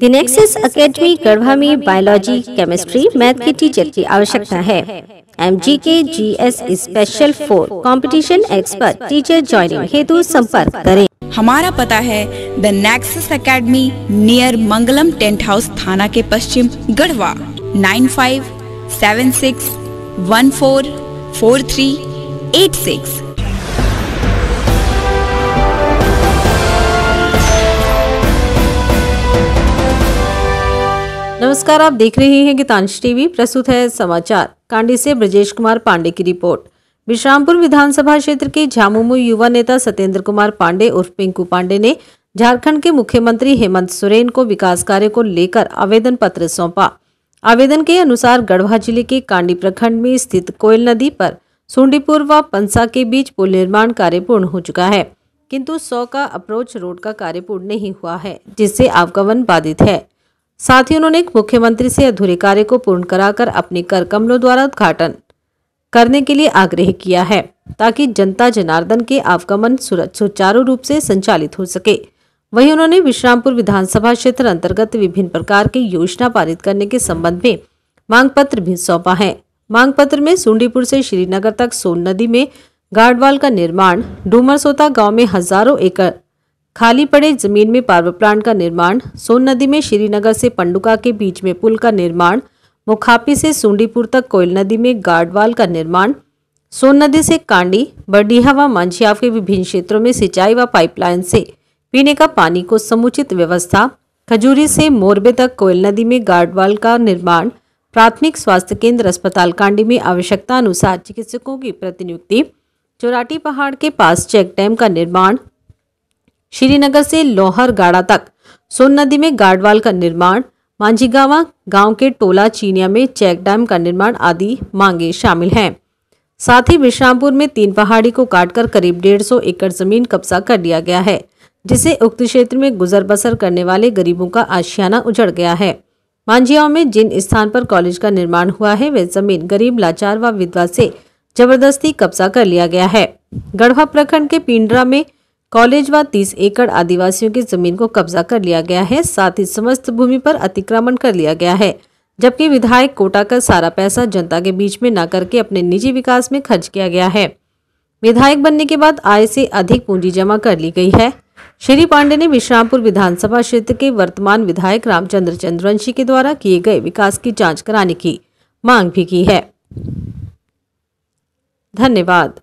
दिनेक्सिस academy Garhwa में biology chemistry math के teacher की आवश्यकता है M G K G S special for competition expert teacher joining हेतु संपर्क करें हमारा पता है the Nexis academy near Mangalam tent house थाना के पश्चिम Garhwa nine five seven six one four four three eight six नमस्कार आप देख रहे हैं गीतांश टीवी प्रस्तुत है समाचार कांडी से ब्रजेश कुमार पांडे की रिपोर्ट विश्रामपुर विधानसभा क्षेत्र के झामुमो युवा नेता सत्येंद्र कुमार पांडे उर्फ पिंकू पांडे ने झारखंड के मुख्यमंत्री हेमंत सोरेन को विकास कार्य को लेकर आवेदन पत्र सौंपा आवेदन के अनुसार गढ़वा जिले के कांडी प्रखंड में स्थित कोयल नदी पर सुंडीपुर व पंसा के बीच पुल निर्माण कार्य पूर्ण हो चुका है किंतु सौ का अप्रोच रोड का कार्य पूर्ण नहीं हुआ है जिससे आवागमन बाधित है साथ ही उन्होंने मुख्यमंत्री से अधूरे कार्य को पूर्ण कराकर अपने कर कमलों द्वारा उद्घाटन करने के लिए आग्रह किया है ताकि जनता जनार्दन के आवागमन सुचारू रूप से संचालित हो सके वहीं उन्होंने विश्रामपुर विधानसभा क्षेत्र अंतर्गत विभिन्न प्रकार की योजना पारित करने के संबंध में मांग पत्र भी सौंपा है मांग पत्र में सुंडीपुर से श्रीनगर तक सोन नदी में गार्डवाल का निर्माण डूमरसोता गांव में हजारों एकड़ खाली पड़े जमीन में पावर प्लांट का निर्माण सोन नदी में श्रीनगर से पंडुका के बीच में पुल का निर्माण मुखापी से सूंडीपुर तक कोयल नदी में गार्डवाल का निर्माण सोन नदी से कांडी बडीहा व मंझियाव के विभिन्न क्षेत्रों में सिंचाई व पाइपलाइन से पीने का पानी को समुचित व्यवस्था खजूरी से मोरबे तक कोयल नदी में गार्डवाल का निर्माण प्राथमिक स्वास्थ्य केंद्र अस्पताल कांडी में आवश्यकता अनुसार चिकित्सकों की प्रतिनियुक्ति चौराटी पहाड़ के पास चेक डैम का निर्माण श्रीनगर से लोहर गाड़ा तक सोन नदी में गार्डवाल का निर्माण मांझीगावा गांव के टोला चीनिया में चेक डैम का निर्माण आदि मांगे शामिल हैं साथ ही विश्रामपुर में तीन पहाड़ी को काटकर करीब डेढ़ सौ एकड़ जमीन कब्जा कर लिया गया है जिसे उक्त क्षेत्र में गुजर बसर करने वाले गरीबों का आशियाना उजड़ गया है मांझियाओं में जिन स्थान पर कॉलेज का निर्माण हुआ है वह जमीन गरीब लाचार व विधवा से जबरदस्ती कब्जा कर लिया गया है गढ़वा प्रखंड के पिंडरा में कॉलेज व तीस एकड़ आदिवासियों की जमीन को कब्जा कर लिया गया है साथ ही समस्त भूमि पर अतिक्रमण कर लिया गया है जबकि विधायक कोटा का सारा पैसा जनता के बीच में न करके अपने निजी विकास में खर्च किया गया है विधायक बनने के बाद आय से अधिक पूंजी जमा कर ली गई है श्री पांडे ने विश्रामपुर विधानसभा क्षेत्र के वर्तमान विधायक रामचंद्र चंद्रवंशी के द्वारा किए गए विकास की जांच कराने की मांग भी की है धन्यवाद